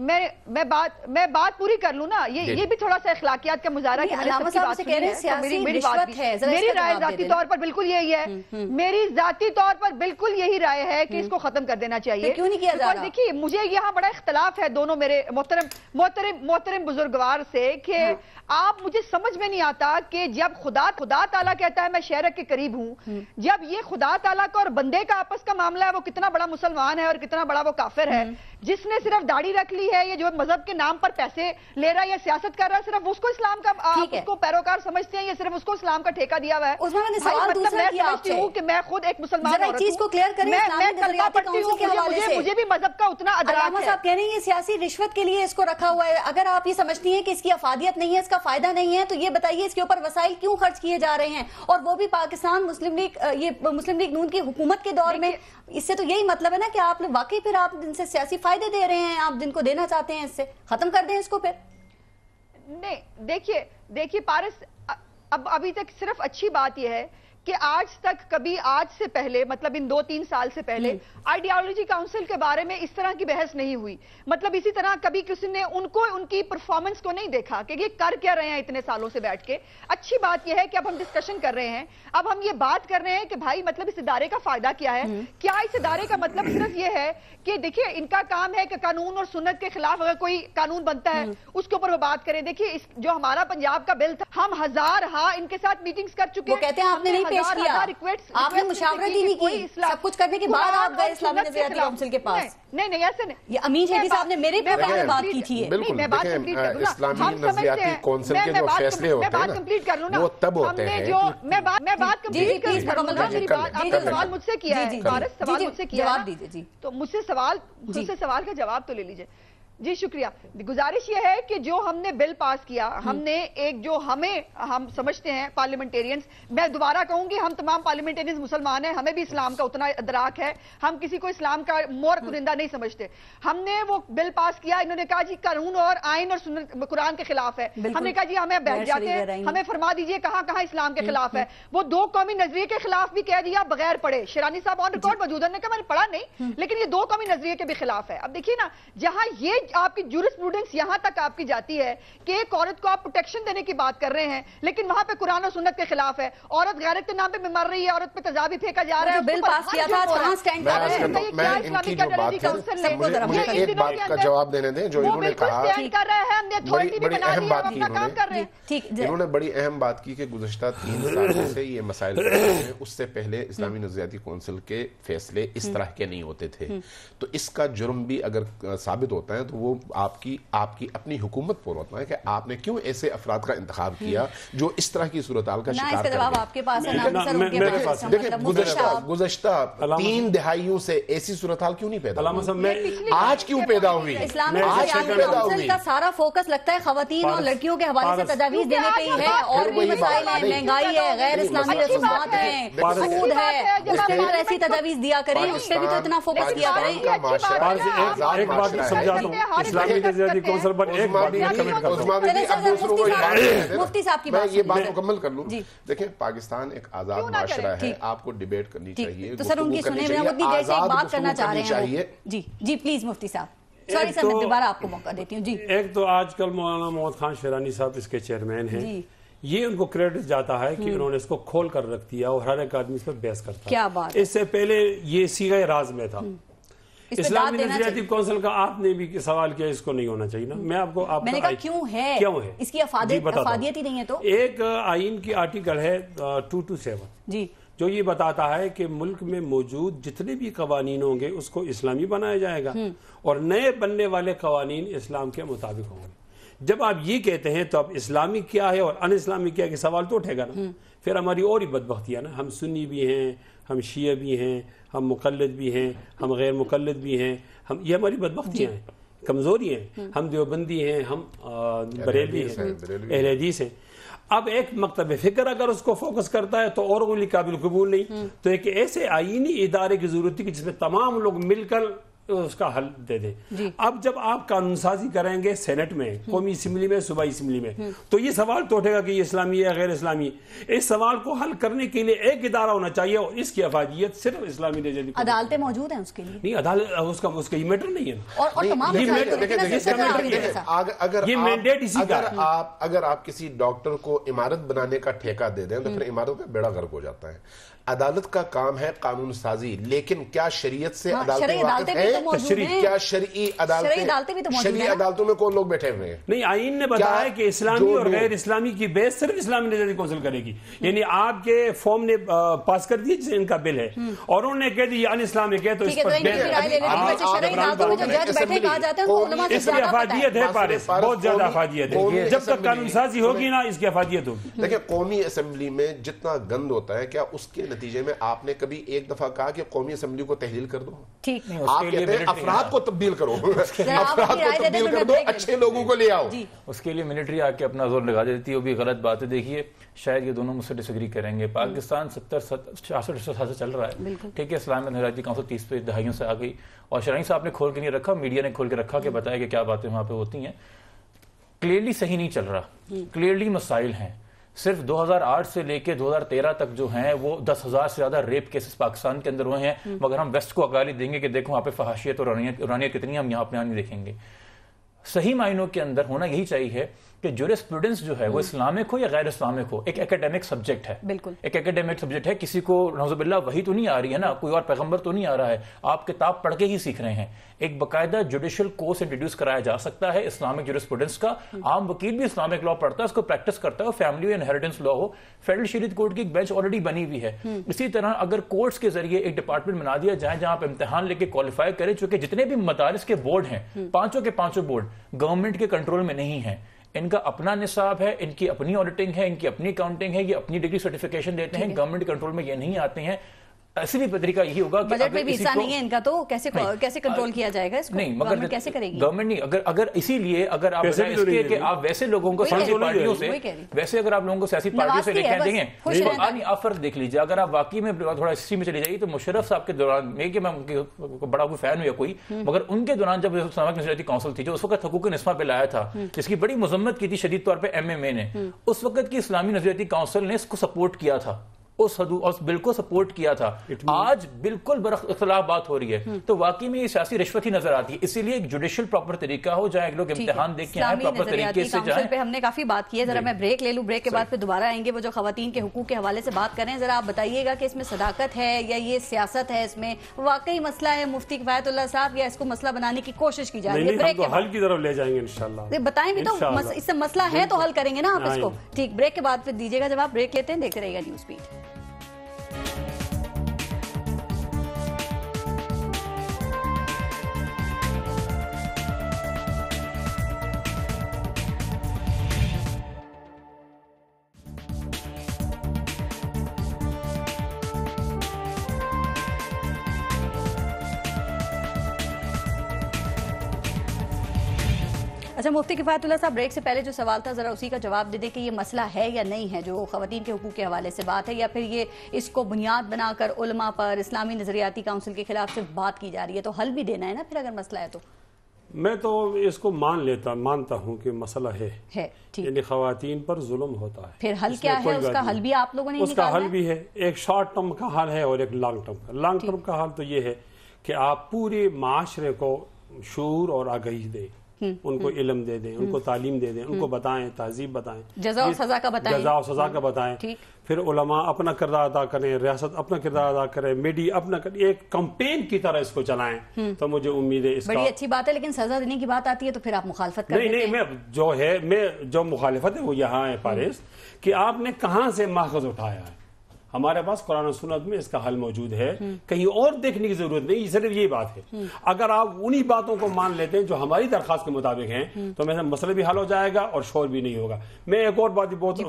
मैं मैं बात मैं बात पूरी कर लूँ ना ये ये भी थोड़ा सा अखलाकियात का मुजाहरा तो मेरी मेरी बात है मेरी राय जाती तौर पर बिल्कुल यही है हम्म, हम्म। मेरी जाती तौर पर बिल्कुल यही राय है कि हम्म। इसको खत्म कर देना चाहिए क्यों नहीं किया देखिए मुझे यहाँ बड़ा इख्तलाफ है दोनों मेरे मोहतरम मोहतरम मोहतरम बुजुर्गवार से कि हाँ। आप मुझे समझ में नहीं आता कि जब खुदा खुदा ताला कहता है मैं शहर के करीब हूँ जब ये खुदा ताला का और बंदे का आपस का मामला है वो कितना बड़ा मुसलमान है और कितना बड़ा वो काफिर है जिसने सिर्फ दाढ़ी रख ली भी है ये जो मजहब के नाम पर पैसे ले रहा है या सियासत कर रहा है सिर्फ उसको इस्लाम का आप उसको पैरोकार समझते हैं ये सिर्फ उसको इस्लाम का ठेका दिया हुआ है मतलब मैं समझती हूँ कि मैं खुद एक मुसलमान को क्लियर करें मुझे भी मजहब का उतना अदालत साहब कह रहे हैं सियासी रिश्वत के लिए इसको रखा हुआ है अगर आप ये समझती है कि इसकी अफादियत नहीं है इसका फायदा नहीं है तो ये बताइए इसके ऊपर वसाइल क्यों खर्च किए जा रहे हैं और वो भी पाकिस्तान मुस्लिम लीग ये मुस्लिम लीग नून की हुकूमत के दौर में इससे तो यही मतलब है ना कि आप वाकई फिर आप जिनसे सियासी फायदे दे रहे हैं आप जिनको देना लेना चाहते हैं इससे खत्म कर दें इसको फिर नहीं देखिए देखिए पारस अब अभी तक सिर्फ अच्छी बात यह है कि आज तक कभी आज से पहले मतलब इन दो तीन साल से पहले हम्म। आइडियोलॉजी काउंसिल के बारे में इस तरह की बहस नहीं हुई मतलब इसी तरह कभी किसी ने उनको उनकी परफॉर्मेंस को नहीं देखा कि ये कर क्या रहे हैं इतने सालों से बैठ के अच्छी बात यह है कि अब हम डिस्कशन कर रहे हैं अब हम ये बात कर रहे हैं कि भाई मतलब इस इदारे का फायदा क्या है हम्म। क्या इस इदारे का मतलब सिर्फ ये है कि देखिए इनका काम है कि कानून और सुनत के खिलाफ अगर कोई कानून बनता है हम्म। उसके ऊपर वो बात करें देखिए जो हमारा पंजाब का बिल था हम हजार हा इनके साथ मीटिंग्स कर चुके हैं कहते हैं आपने नहीं पेश किया आपने मुशावरत ही नहीं की सब कुछ करने के बाद आप गए इस्लामी नजरियाती काउंसिल के पास नहीं नहीं ऐसे नहीं ये अमीन शेखी साहब ने मेरे में बात की थी इस्लामी नजरियाती काउंसिल के जो फैसले होते हैं वो तब होते हैं जो मैं बात मैं बात कंप्लीट कर सवाल मुझसे किया है सवाल मुझसे किया जवाब दीजिए जी तो मुझसे सवाल मुझसे सवाल का जवाब तो ले लीजिए जी शुक्रिया गुजारिश यह है कि जो हमने बिल पास किया हम्म। हमने एक जो हमें हम समझते हैं पार्लियामेंटेरियंस मैं दोबारा कहूंगी हम तमाम पार्लियामेंटेरियंस मुसलमान हैं हमें भी इस्लाम का उतना अदराक है हम किसी को इस्लाम का मोर पुरिंदा हम्म। नहीं समझते हमने वो बिल पास किया इन्होंने कहा जी कानून और आयन और कुरान के खिलाफ है हमने कहा जी हमें बैठ जाते हैं हमें फरमा दीजिए कहाँ कहाँ इस्लाम के हम्म, खिलाफ है वो दो कौमी नजरिए के खिलाफ भी कह दिया बगैर पढ़े शिरानी साहब ऑन रिकॉर्ड मौजूद कहा मैंने पढ़ा नहीं लेकिन ये दो कौमी नजरिए के भी खिलाफ है अब देखिए ना जहां ये आपकी जूरिस्प्रूडेंस यहां तक आपकी जाती है कि एक औरत को आप प्रोटेक्शन देने की बात कर रहे हैं लेकिन वहां पे कुरान और सुन्नत के खिलाफ है औरत गैरत के नाम पे मर रही है औरत पे भी फेंका जा रहा है तो बिल पास किया था कहां स्टैंड कर रहे हैं क्या कैटेगरी काउंसिल ने मुझे एक बात का जवाब देने दें जो इन्होंने कहा कर रहे हैं हमने अथॉरिटी भी बना दी है अपना काम कर रहे हैं ठीक इन्होंने बड़ी अहम बात की कि गुजश्ता तीन साल से ये मसाइल उससे पहले इस्लामी नजरियाती कौंसिल के फैसले इस हम्म। तरह के नहीं होते थे हम्म। तो इसका जुर्म भी अगर साबित होता है तो वो आपकी आपकी अपनी हुकूमत पर होता है कि आपने क्यों ऐसे अफराद का इंतखब किया जो इस तरह की सूरत का शिकार आपके पास मतलब तीन दहाइयों से ऐसी सूरत क्यों नहीं पैदा आज क्यों पैदा हुई आज क्यों पैदा हुई सारा फोकस लगता है खातन और लड़कियों के हवाले से तजावीज देने पे ही है और भी मसाइल है महंगाई है तो गैर इस्लामी रसूमात है सूद है उसके बाद ऐसी तजावीज दिया करें उस पर भी तो इतना फोकस किया करें एक बात समझा दूँ इस्लामी पर एक मुफ्ती साहब की ये बात मुकम्मल कर पाकिस्तान एक आजाद माशरा है आपको डिबेट करनी चाहिए तो सर उनकी सुने बात करना चाह रहे हैं जी जी प्लीज मुफ्ती साहब सॉरी सर मैं तो दोबारा आपको मौका देती हूँ जी एक तो आजकल मौलाना मोहम्मद खान शेरानी साहब इसके चेयरमैन है ये उनको क्रेडिट जाता है कि उन्होंने हम्म। इसको खोल कर रख दिया और हर एक आदमी इस पर बहस करता क्या बात इससे पहले ये सीधा राज में था हम्म। इस्लामी नजरियाती काउंसिल का आपने भी सवाल किया इसको नहीं होना चाहिए ना मैं आपको आप मैंने कहा क्यों है क्यों है इसकी अफादियत ही नहीं है तो एक आइन की आर्टिकल है टू टू सेवन जी जो ये बताता है कि मुल्क में मौजूद जितने भी कवानीन होंगे उसको इस्लामी बनाया जाएगा हम्म। और नए बनने वाले कवानीन इस्लाम के मुताबिक होंगे जब आप ये कहते हैं तो अब इस्लामी क्या है और अन इस्लामी क्या है सवाल तो उठेगा ना हम्म। फिर हमारी और ही बदबख्तियाँ ना हम सुन्नी भी हैं हम शिया भी हैं हम मुकलद भी हैं हम गैर मुकलद भी हैं हम ये हमारी बदबख्तियाँ हैं कमज़ोरी हैं हम्म। हम देवबंदी हैं हम बरेली हैं अहल हैं अब एक मकतब फ़िक्र अगर उसको फोकस करता है तो और काबिल कबूल नहीं हम्म। तो एक ऐसे आइनी इदारे की ज़रूरत थी कि जिसमें तमाम लोग मिलकर उसका हल दे दे अब जब आप कानून साजी करेंगे सेनेट में हम्म। कौमी इसम्बली में सूबाई इसम्बली में हम्म। तो ये सवाल तो उठेगा कि ये इस्लामी है गैर इस्लामी इस सवाल को हल करने के लिए एक इदारा होना चाहिए और इसकी अफादियत सिर्फ इस्लामी लीजेंड अदालतें मौजूद हैं उसके लिए नहीं अदालत उसका उसका ये मैटर नहीं है मैंडेट इसी का आप अगर आप किसी डॉक्टर को इमारत बनाने का ठेका दे दें तो हम्म। फिर इमारत में बेड़ा गर्क हो जाता है अदालत का काम है कानून साजी लेकिन क्या शरीयत से हाँ, अदालतें वाकिफ हैं तो क्या शरी अदालतें अदालतें भी तो शरी अदालतों में कौन लोग बैठे हुए हैं नहीं आईन ने बताया कि इस्लामी और गैर इस्लामी की बेस सिर्फ इस्लामी नजरिया कौंसिल करेगी यानी आपके फॉर्म ने पास कर दिए जिससे इनका बिल है हम्म। और उन्होंने कह तो तो दिया अन इस्लामिक है तो इस पर इसकी अफादियत है पारिस बहुत ज्यादा अफादियत है जब तक कानून साजी होगी ना इसकी अफादियत होगी देखिए कौमी असम्बली में जितना गंद होता है क्या उसके नतीजे में आपने कभी एक दफा कहा कि कौमी असम्बली को तहलील कर दो ठीक है लिए अफराद को तब्दील करो अफराद को तब्दील कर दो अच्छे लोगों को ले आओ उसके लिए मिलिट्री आके अपना जोर लगा देती है वो भी गलत बात है देखिए शायद ये दोनों मुझसे डिसग्री करेंगे हम्म। पाकिस्तान सत्तर छियासठ साल से चल रहा है ठीक है इस्लाम हराजी काउंसिल तीस पे दहाइयों से आ गई और शराइ साहब ने खोल के नहीं रखा मीडिया ने खोल के रखा कि हम्म। बताया कि क्या बातें वहां पे होती हैं क्लियरली सही नहीं चल रहा क्लियरली हम्म। मसाइल हैं सिर्फ 2008 से लेके 2013 तक जो हैं वो 10,000 से ज्यादा रेप केसेस पाकिस्तान के अंदर हुए हैं हम्म। मगर हम वेस्ट को अकाली देंगे कि देखो वहां पे फहाशियत और रानियत कितनी हम यहाँ अपने आने देखेंगे सही मायनों के अंदर होना यही चाहिए कि जूरिस्प्रूडेंस जो है वो हम्म। इस्लामिक हो या गैर इस्लामिक हो एक एकेडमिक सब्जेक्ट है बिल्कुल एक एकेडमिक सब्जेक्ट है किसी को नौजबिल्ला वही तो नहीं आ रही है ना कोई और पैगंबर तो नहीं आ रहा है आप किताब पढ़ के ही सीख रहे हैं एक बाकायदा जुडिशियल कोर्स इंट्रोड्यूस कराया जा सकता है इस्लामिक जूरिस्प्रूडेंस का हम्म। आम वकील भी इस्लामिक लॉ पढ़ता है उसको प्रैक्टिस करता है फैमिली इनहेरिटेंस लॉ हो फेडरल शरीद कोर्ट की एक बेंच ऑलरेडी बनी हुई है हम्म। इसी तरह अगर कोर्ट्स के जरिए एक डिपार्टमेंट बना दिया जाए जहां आप इम्तहान लेके क्वालिफाई करें चूंकि जितने भी मदारस के बोर्ड हैं पांचों के पांचों बोर्ड गवर्नमेंट के कंट्रोल में नहीं है इनका अपना निसाब है इनकी अपनी ऑडिटिंग है इनकी अपनी अकाउंटिंग है ये अपनी डिग्री सर्टिफिकेशन देते हैं गवर्नमेंट कंट्रोल में ये नहीं आते हैं असली पत्रिका यही होगा कि बजट में भी हिस्सा नहीं है इनका तो कैसे कैसे कंट्रोल किया जाएगा इसको नहीं मगर कैसे करेगी गवर्नमेंट नहीं अगर अगर इसीलिए अगर आप इसके इसलिए तो कि आप वैसे लोगों को सियासी पार्टियों से वैसे अगर आप लोगों को सियासी पार्टियों से लेकर देंगे आप फर्क देख लीजिए अगर आप वाकई में थोड़ा हिस्ट्री में चली जाइए तो मुशरफ साहब के दौरान में कि मैं उनके बड़ा कोई फैन हुआ कोई हम्म। मगर उनके दौरान जब इस्लामिक नजरियाती काउंसिल थी जो उस वक्त हकूक नस्मा पे लाया था हम्म। जिसकी बड़ी मजम्मत की थी शदीद तौर पर एम एम ए ने हम्म। उस वक्त की इस्लामी नजरियाती काउंसिल ने इसको सपोर्ट किया था उस उस बिल्कुल सपोर्ट किया था आज बिल्कुल बरखिलाफ बात हो रही है हम्म। तो वाकई में ये सियासी रिश्वत ही नजर आती है इसीलिए एक जुडिशियल प्रॉपर तरीका हो जाए लोग इम्तिहान देख आए प्रॉपर तरीके से जाए हमने काफी बात की है जरा मैं ब्रेक ले लूँ ब्रेक के बाद फिर दोबारा आएंगे वो जो खातन के हकूक के हवाले से बात करें जरा आप बताइएगा कि इसमें सदाकत है या ये सियासत है इसमें वाकई मसला है मुफ्ती किफायतुल्ला साहब या इसको मसला बनाने की कोशिश की जा रही है ब्रेक तो हल की तरफ ले जाएंगे इनशाला बताएं भी तो इससे मसला है तो हल करेंगे ना आप इसको ठीक ब्रेक के बाद फिर दीजिएगा जब आप ब्रेक लेते हैं देखते रहेगा न्यूज पीट मुफ्ती किफायतुल्ला साहब ब्रेक से पहले जो सवाल था जरा उसी का जवाब दे दें कि ये मसला है या नहीं है जो खातन के हकूक के हवाले से बात है या फिर ये इसको बुनियाद बनाकर उलमा पर इस्लामी नजरियाती काउंसिल के खिलाफ सिर्फ बात की जा रही है तो हल भी देना है ना फिर अगर मसला है तो मैं तो इसको मान लेता मानता हूँ कि मसला है, है यानी खातन पर जुल्म होता है फिर हल क्या है उसका हल भी आप लोगों ने उसका हल भी है एक शॉर्ट टर्म का हल है और एक लॉन्ग टर्म का लॉन्ग टर्म का हल तो ये है कि आप पूरे माशरे को शूर और आगही दें हम्म, उनको हम्म। इलम दे दें उनको हम्म। तालीम दे दें उनको बताएं तहजीब बताएं जजा सजा का बताएं जजा सजा का बताएं फिर उलमा अपना किरदार अदा करें रियासत अपना किरदार अदा करें मीडिया अपना कर, एक कंपेन की तरह इसको चलाएं तो मुझे उम्मीद है इसका बड़ी अच्छी बात है लेकिन सजा देने की बात आती है तो फिर आप मुखालफत कर नहीं नहीं मैं जो है मैं जो मुखालफत है वो यहाँ है पारिस की आपने कहाँ से माखज उठाया है हमारे पास कुरान सुनत में इसका हल मौजूद है कहीं और देखने की जरूरत नहीं सिर्फ ये बात है अगर आप उन्हीं बातों को मान लेते हैं जो हमारी दरखास्त के मुताबिक हैं तो मैं मसला भी हल हो जाएगा और शोर भी नहीं होगा मैं एक और बात बहुत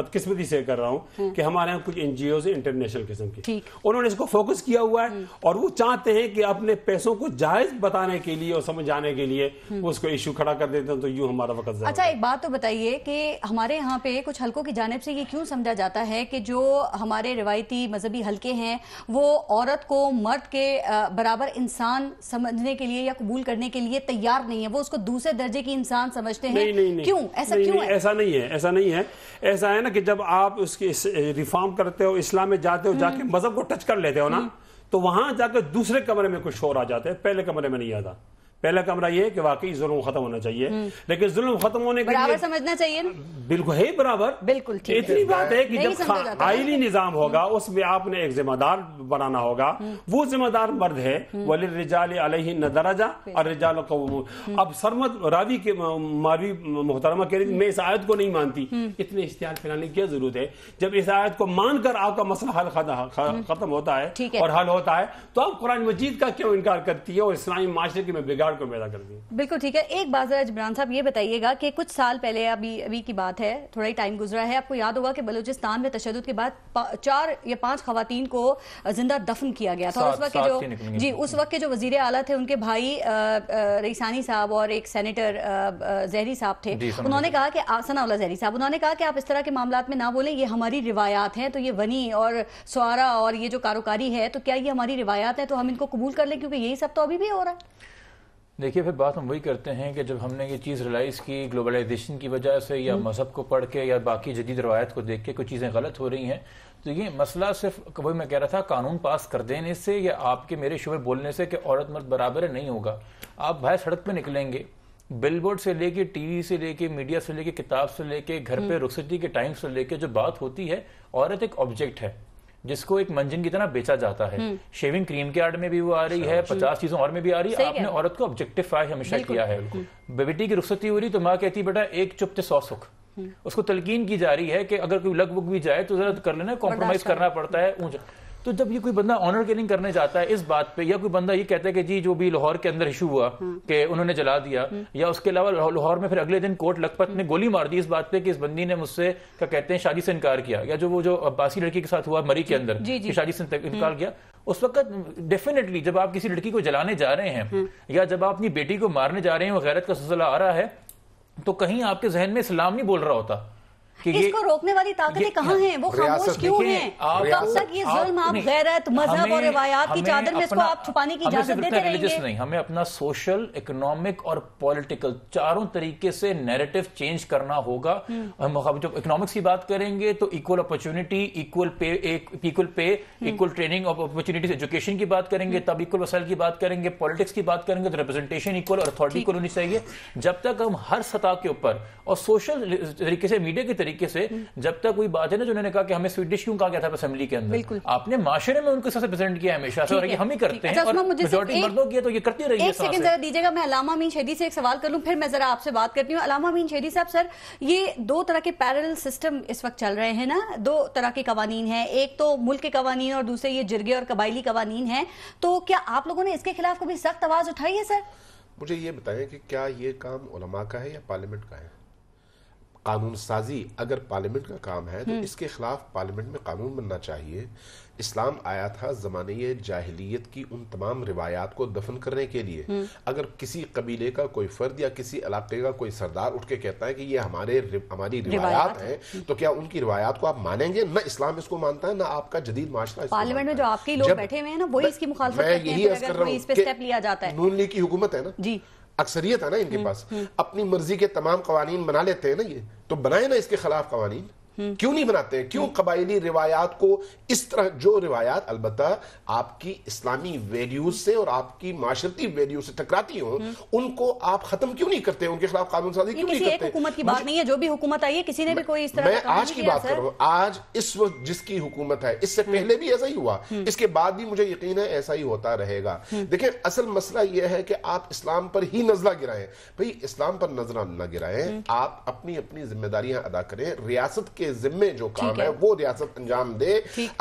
बदकिस्मती से कर रहा हूँ हम्म। कि हमारे यहाँ कुछ एनजीओ इंटरनेशनल किस्म की उन्होंने इसको फोकस किया हुआ है हम्म। और वो चाहते हैं कि अपने पैसों को जायज बताने के लिए और समझाने के लिए उसको हम्म। इशू खड़ा कर देते हैं तो यूं हमारा वक्त अच्छा एक बात तो बताइए कि हमारे यहाँ पे कुछ हल्कों की जानब से ये क्यों समझा जाता है कि जो हमारे हमारे रिवायती मजहबी हल्के हैं वो औरत को मर्द के बराबर इंसान समझने के लिए या कबूल करने के लिए तैयार नहीं है वो उसको दूसरे दर्जे की इंसान समझते हैं क्यों ऐसा क्यों है? ऐसा नहीं है ऐसा नहीं है ऐसा है ना कि जब आप उसकी रिफॉर्म करते हो इस्लाम में जाते हो हम्म। जाके मजहब को टच कर लेते हो ना हम्म। तो वहां जाकर दूसरे कमरे में कुछ शोर आ जाते हैं पहले कमरे में नहीं आता पहला कमरा यह है कि वाकई जुल्म खत्म होना चाहिए हम्म। लेकिन जुल्म खत्म होने के बराबर समझना चाहिए बिल्कुल है बराबर बिल्कुल इतनी बात है कि जब आयली निजाम हम्म। होगा उसमें आपने एक जिम्मेदार बनाना होगा हम्म। वो जिम्मेदार मर्द है वली रिजाल अलही नदराजा और रिजाल अब सरमत रावी के मारवी मोहतरमा के मैं इस आयत को नहीं मानती इतने इश्तिहार फैलाने की क्या जरूरत है जब इस आयत को मानकर आपका मसला हल खत्म होता है और हल होता है तो आप कुरान मजीद का क्यों इनकार करती है और इस्लामी माशरे की मैं बिगाड़ बिगाड़ को पैदा कर दिया बिल्कुल ठीक है एक बात जबरान साहब ये बताइएगा कि कुछ साल पहले अभी अभी की बात है थोड़ा ही टाइम गुजरा है आपको याद होगा कि बलूचिस्तान में तशद के बाद चार या पांच खातन को जिंदा दफन किया गया था उस वक्त जो जी उस वक्त के जो वजीर आला थे उनके भाई रईसानी साहब और एक सेनेटर जहरी साहब थे उन्होंने कहा कि आसना जहरी साहब उन्होंने कहा कि आप इस तरह के मामला में ना बोले ये हमारी रिवायात हैं तो ये वनी और सुरा और ये जो कारोकारी है तो क्या ये हमारी रिवायात है तो हम इनको कबूल कर लें क्योंकि यही सब तो अभी भी हो रहा है देखिए फिर बात हम वही करते हैं कि जब हमने ये चीज़ रियलाइज़ की ग्लोबलाइजेशन की वजह से या हम्म। मज़हब को पढ़ के या बाकी जदीद रवायत को देख के कुछ चीज़ें गलत हो रही हैं तो ये मसला सिर्फ कभी मैं कह रहा था कानून पास कर देने से या आपके मेरे शुभ बोलने से कि औरत मर्द बराबर नहीं होगा आप भाई सड़क पर निकलेंगे बिलबोर्ड से लेके टीवी से लेके मीडिया से लेके किताब से लेके घर पे रुखसती हम्म। के टाइम से लेके जो बात होती है औरत एक ऑब्जेक्ट है जिसको एक मंजन की तरह बेचा जाता है हम्म। शेविंग क्रीम के आड़ में भी वो आ रही है अच्छा। पचास चीजों और में भी आ रही है आपने औरत को ऑब्जेक्टिफाई हमेशा किया है बेबेटी की रुख्सती हो रही तो माँ कहती बेटा एक चुपते सौ सुख हम्म। उसको तलकीन की जा रही है कि अगर कोई लग भी जाए तो जरा कर लेना कॉम्प्रोमाइज करना पड़ता है ऊंचा तो जब ये कोई बंदा ऑनर किलिंग करने जाता है इस बात पे या कोई बंदा ये कहता है कि जी जो भी लाहौर के अंदर इशू हुआ हम्म। कि उन्होंने जला दिया हम्म। या उसके अलावा लाहौर में फिर अगले दिन कोर्ट लखपत ने हम्म। गोली मार दी इस बात पे कि इस बंदी ने मुझसे क्या कहते हैं शादी से इनकार किया या जो वो जो अब्बासी लड़की के साथ हुआ मरी के अंदर शादी से इनकार किया उस वक्त डेफिनेटली जब आप किसी लड़की को जलाने जा रहे हैं या जब आप अपनी बेटी को मारने जा रहे हैं वो गैरत का सिलसिला आ रहा है तो कहीं आपके जहन में इस्लाम नहीं बोल रहा होता इसको रोकने वाली ताकतें कहाँ हैं वो खामोश क्यों हैं कब तक ये जुल्म आप गैरत मजहब और रवायात की चादर में इसको आप छुपाने की इजाजत देते रहेंगे नहीं हमें अपना सोशल इकोनॉमिक और पॉलिटिकल चारों तरीके से नैरेटिव चेंज करना होगा हम्म। हम जब इकोनॉमिक्स की बात करेंगे तो equal opportunity equal pay equal pay equal training और अपॉर्चुनिटीज एजुकेशन की बात करेंगे हम्म। तब इक्वल वसाइल की बात करेंगे पॉलिटिक्स की बात करेंगे तो रिप्रेजेंटेशन इक्वल और अथॉरिटी इक्वल होनी चाहिए जब तक हम हर सतह के ऊपर और सोशल तरीके से मीडिया के तरीके तरीके से जब तक कोई बात है ना जो उन्होंने कहा कि हमें स्वीट डिश क्यों कहा गया था असेंबली के अंदर आपने माशरे में उनको प्रेजेंट किया हमेशा और हम ही करते अच्छा, हैं और मेजोरिटी मर्दों की तो ये करती रही है एक सेकंड जरा दीजिएगा मैं अलामा अमीन शेदी से एक सवाल कर लूँ फिर मैं जरा आपसे बात करती हूँ अलामा अमीन शेदी साहब सर ये दो तरह के पैरल सिस्टम इस वक्त चल रहे हैं ना दो तरह के कवानीन हैं एक तो मुल्क के कवानीन और दूसरे ये जिरगे और कबाइली कवानीन हैं तो क्या आप लोगों ने इसके खिलाफ कभी सख्त आवाज उठाई है सर मुझे ये बताएं कि क्या ये काम उलमा का है या पार्लियामेंट का है कानून साजी अगर पार्लियामेंट का काम है तो हम्म। इसके खिलाफ पार्लियामेंट में कानून बनना चाहिए इस्लाम आया था जमाने जाहिलियत की उन तमाम रिवायात को दफन करने के लिए हम्म। अगर किसी कबीले का कोई फर्द या किसी इलाके का कोई सरदार उठ के कहता है कि ये हमारे हमारी रिवायात है हम्म। तो क्या उनकी रिवायात को आप मानेंगे ना इस्लाम इसको मानता है ना आपका जदीद माशरा पार्लियामेंट में जो आपके लोग बैठे हुए हैं ना वही इसकी मुखालफत मैं यही कर रहा हूँ नून लीग की हुकूमत है ना जी अक्सरियत है ना इनके हम्म, पास हम्म। अपनी मर्जी के तमाम कवानीन बना लेते हैं ना ये तो बनाए ना इसके खिलाफ कवानीन क्यों नहीं बनाते क्यों हम्म। कबायली रिवायात को इस तरह जो रिवायात अलबत् आपकी इस्लामी वैल्यूज से और आपकी माशरती वैल्यूज से टकराती हो हम्म। उनको आप खत्म क्यों नहीं करते उनके खिलाफ कानून साजी क्यों नहीं करते हुकूमत की बात नहीं है जो भी हुकूमत आई है किसी ने भी कोई इस तरह मैं आज की बात करूँ आज इस वक्त जिसकी हुकूमत है इससे हम्म। पहले भी ऐसा ही हुआ इसके बाद भी मुझे यकीन है ऐसा ही होता रहेगा देखिये असल मसला यह है कि आप इस्लाम पर ही नजरा गिराए भाई इस्लाम पर नजरा न गिराए आप अपनी अपनी जिम्मेदारियां अदा करें रियासत के के जिम्मे जो काम है वो रियासत अंजाम दे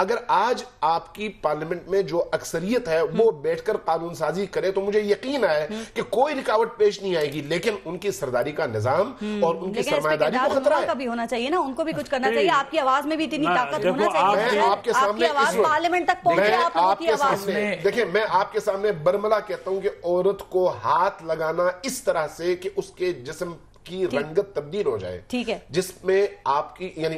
अगर आज आपकी पार्लियामेंट में जो अक्सरियत है वो हम्म। बैठकर कानून साजी करे तो मुझे यकीन है हम्म। कि कोई रुकावट पेश नहीं आएगी लेकिन उनकी सरदारी का निजाम हम्म। और उनकी सरमादारी तो का खतरा है भी होना चाहिए ना उनको भी कुछ करना चाहिए आपकी आवाज में भी इतनी ताकत होना चाहिए आपके सामने पार्लियामेंट तक पहुंचे देखिए मैं आपके सामने बर्मला कहता हूँ कि औरत को हाथ लगाना इस तरह से कि उसके जिसम की रंगत तब्दील हो जाए ठीक है जिसमें आपकी यानी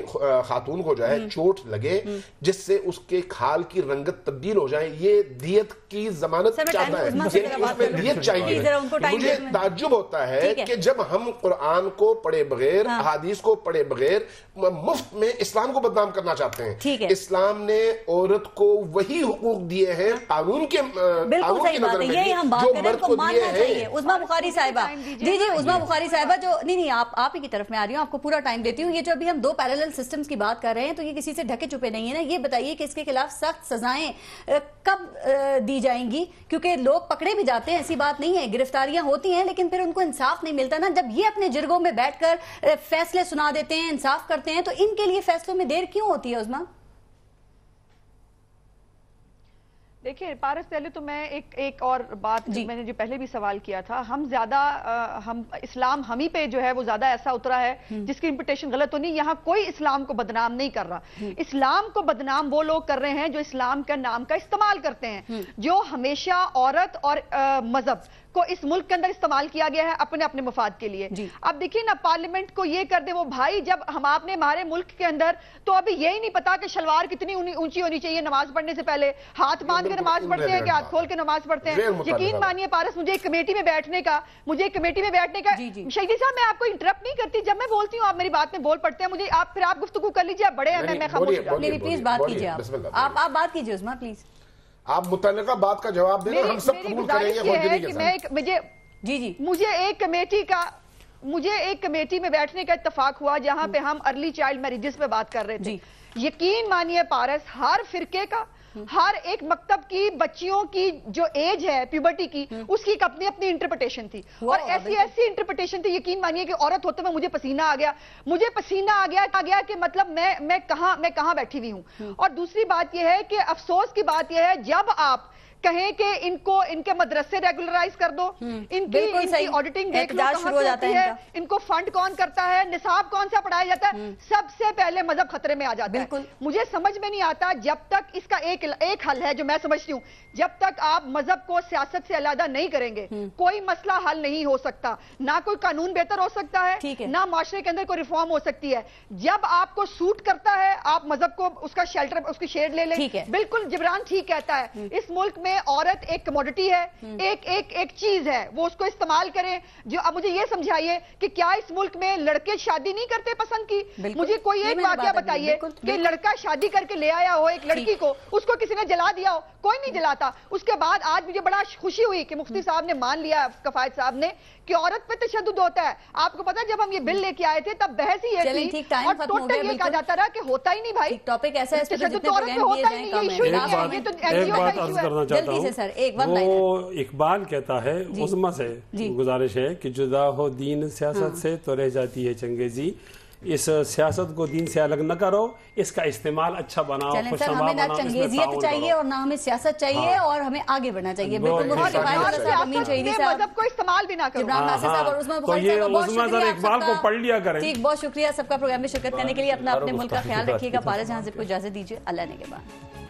खातून को जो है चोट लगे हम्म। जिससे उसके खाल की रंगत तब्दील हो जाए ये दियत की जमानत चाहता है दियत चाहिए मुझे ताजुब होता है कि जब हम कुरान को पढ़े बगैर हाँ। हादीस को पढ़े बगैर मुफ्त में इस्लाम को बदनाम करना चाहते हैं इस्लाम ने औरत को वही हकूक दिए हैं हाँ। कानून के कानून की नजर में जो मर्द को दिए हैं उजमा बुखारी साहिबा जी जी उजमा बुखारी साहिबा जो नहीं नहीं आप आप ही की तरफ में आ रही हूँ आपको पूरा टाइम देती हूँ ये जो अभी हम दो पैरेलल सिस्टम्स की बात कर रहे हैं तो ये किसी से ढके छुपे नहीं है ना ये बताइए कि इसके खिलाफ सख्त सजाएं कब दी जाएंगी क्योंकि लोग पकड़े भी जाते हैं ऐसी बात नहीं है गिरफ्तारियां होती हैं लेकिन फिर उनको इंसाफ नहीं मिलता ना जब ये अपने जिरगों में बैठकर फैसले सुना देते हैं इंसाफ करते हैं तो इनके लिए फैसलों में देर क्यों होती है उसमें देखिए पारस पहले तो मैं एक एक और बात जी। मैंने जो पहले भी सवाल किया था हम ज्यादा हम इस्लाम हम ही पे जो है वो ज्यादा ऐसा उतरा है हम्म। जिसकी इंपिटेशन गलत तो नहीं यहाँ कोई इस्लाम को बदनाम नहीं कर रहा हम्म। इस्लाम को बदनाम वो लोग कर रहे हैं जो इस्लाम का नाम का इस्तेमाल करते हैं हम्म। जो हमेशा औरत और मजहब को इस मुल्क के अंदर इस्तेमाल किया गया है अपने अपने मुफाद के लिए अब देखिए ना पार्लियामेंट को ये कर दे वो भाई जब हम आपने हमारे मुल्क के अंदर तो अभी यही नहीं पता कि शलवार कितनी ऊंची होनी चाहिए नमाज पढ़ने से पहले हाथ बांध के नमाज पढ़ते हैं कि हाथ खोल के नमाज पढ़ते हैं यकीन मानिए पारस मुझे कमेटी में बैठने का मुझे कमेटी में बैठने का शहीद साहब मैं आपको इंटरप्ट नहीं करती जब मैं बोलती हूँ आप मेरी बात में बोल पड़ते हैं मुझे आप फिर आप गुफ्तु कर लीजिए आप बड़े हैं मैं खबर प्लीज बात कीजिए आप बात कीजिए उसमें प्लीज हाँ, आप मुतल बात का जवाब देना हम सब कबूल करेंगे मैं एक मुझे जी जी मुझे एक कमेटी का मुझे एक कमेटी में बैठने का इतफाक हुआ जहाँ पे हम अर्ली चाइल्ड मैरिजेस पे बात कर रहे थे यकीन मानिए पारस हर फिरके का हर एक मकतब की बच्चियों की जो एज है प्यूबर्टी की उसकी एक अपनी अपनी इंटरप्रिटेशन थी और ऐसी ऐसी इंटरप्रिटेशन थी यकीन मानिए कि औरत होते हुए मुझे पसीना आ गया मुझे पसीना आ गया आ गया कि मतलब मैं मैं कहां मैं कहां बैठी हुई हूं और दूसरी बात यह है कि अफसोस की बात यह है जब आप कहें कि इनको इनके मदरसे रेगुलराइज कर दो हम्म, इनकी इनकी ऑडिटिंग देख लो कहां हो जाती है इनको फंड कौन करता है निसाब कौन सा पढ़ाया जाता है हम्म। सबसे पहले मजहब खतरे में आ जाता है मुझे समझ में नहीं आता जब तक इसका एक एक हल है जो मैं समझती हूँ जब तक आप मजहब को सियासत से अलहदा नहीं करेंगे हम्म। कोई मसला हल नहीं हो सकता ना कोई कानून बेहतर हो सकता है ना माशरे के अंदर कोई रिफॉर्म हो सकती है जब आपको सूट करता है आप मजहब को उसका शेल्टर उसकी शेड ले लें बिल्कुल जिबरान ठीक कहता है इस मुल्क में में औरत एक कमोडिटी है हम्म। एक एक एक चीज है वो उसको इस्तेमाल करें जो अब मुझे ये समझाइए कि क्या इस मुल्क में लड़के शादी नहीं करते पसंद की मुझे कोई एक वाक्य बताइए कि लड़का शादी करके ले आया हो एक लड़की को उसको किसी ने जला दिया हो कोई नहीं हम्म। जलाता उसके बाद आज मुझे बड़ा खुशी हुई कि मुफ्ती हम्म। साहब ने मान लिया कफायत साहब ने कि औरत पे तशद होता है आपको पता है जब हम ये बिल लेके आए थे तब बहस ही ये थी और टोटल ये कहा जाता रहा कि होता ही नहीं भाई टॉपिक ऐसा है तो औरत पे होता ही नहीं ये तो एनजीओ का इकबाल कहता है उजमा से गुजारिश है कि जुदा हो दीन सियासत हाँ। से तो रह जाती है चंगेजी इस सियासत को दीन से अलग न करो इसका इस्तेमाल अच्छा बनाओ सर हमें ना चंगेजियत चाहिए और ना हमें सियासत चाहिए हाँ। और हमें आगे बढ़ना चाहिए तो इस्तेमाल भी ना हाँ, हाँ। तो इकबाल को पढ़ लिया करें ठीक बहुत शुक्रिया सबका प्रोग्राम में शिरकत हाँ, करने के लिए अपना अपने मुल्क का ख्याल रखिएगा बारह जहां से इजाजत दीजिए अल्लाह ने के बाद